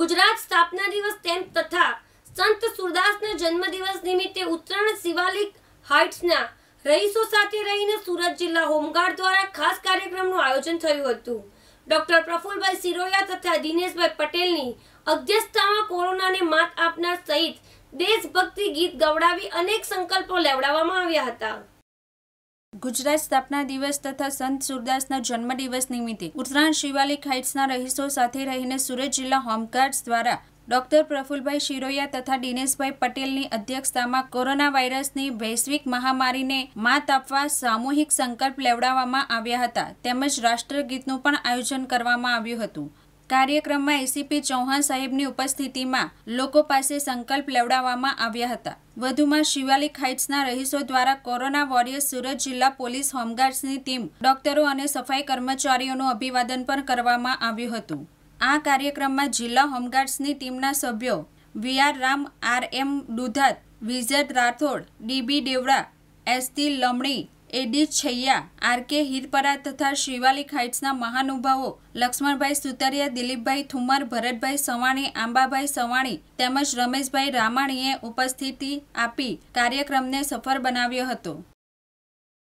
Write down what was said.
ગુજરાત સ્થાપના દિવસ તેમ તથા સંત સુરદાસના જન્મદિવસ નિમિત્તે ઉત્તરાયણ શિવાલિક હાઇટ્સના રહીશો સાથે રહીને સુરત જિલ્લા હોમગાર્ડ દ્વારા ખાસ કાર્યક્રમનું આયોજન થયું હતું ડોક્ટર પ્રફુલભાઈ સિરોયા તથા દિનેશભાઈ પટેલની અધ્યક્ષતામાં કોરોનાને માત આપનાર સહિત દેશભક્તિ ગીત ગવડાવી અનેક સંકલ્પો લેવડાવવામાં આવ્યા હતા ગુજરાત સ્થાપના દિવસ તથા સંત સુરદાસના જન્મદિવસ નિમિત્તે ઉત્તરાયણ શિવાલિક હાઇટ્સના રહીશો સાથે રહીને સુરત જિલ્લા હોમગાર્ડ્સ દ્વારા ડોક્ટર પ્રફુલભાઈ શિરોયા તથા દિનેશભાઈ પટેલની અધ્યક્ષતામાં કોરોના વાયરસની વૈશ્વિક મહામારીને માત આપવા સામૂહિક સંકલ્પ લેવડાવવામાં આવ્યા હતા તેમજ રાષ્ટ્રગીતનું પણ આયોજન કરવામાં આવ્યું હતું કાર્યક્રમમાં એસીપી ચૌહાણ સાહેબની ઉપસ્થિતિમાં લોકો પાસે સંકલ્પ લેવડાવવામાં આવ્યા હતા વધુમાં શિવાલિક હાઇટ્સના રહીશો દ્વારા કોરોના વોરિયર્સ સુરત જિલ્લા પોલીસ હોમગાર્ડ્સની ટીમ ડોક્ટરો અને સફાઈ કર્મચારીઓનું અભિવાદન પણ કરવામાં આવ્યું હતું આ કાર્યક્રમમાં જિલ્લા હોમગાર્ડ્સની ટીમના સભ્યો VR Ram R M Dudhat Vizar Rathod DB Devda ST Lamani AD Chhaiya R K Hirpara તથા શિવાલિક હાઇટ્સના મહાનુભાવો લક્ષ્મણભાઈ સુતરિયા દિલીપભાઈ થુમર ભરતભાઈ સવાણી આંબાભાઈ સવાણી તેમજ રમેશભાઈ રામાણીએ ઉપસ્થિતિ આપી કાર્યક્રમને સફળ બનાવ્યો હતો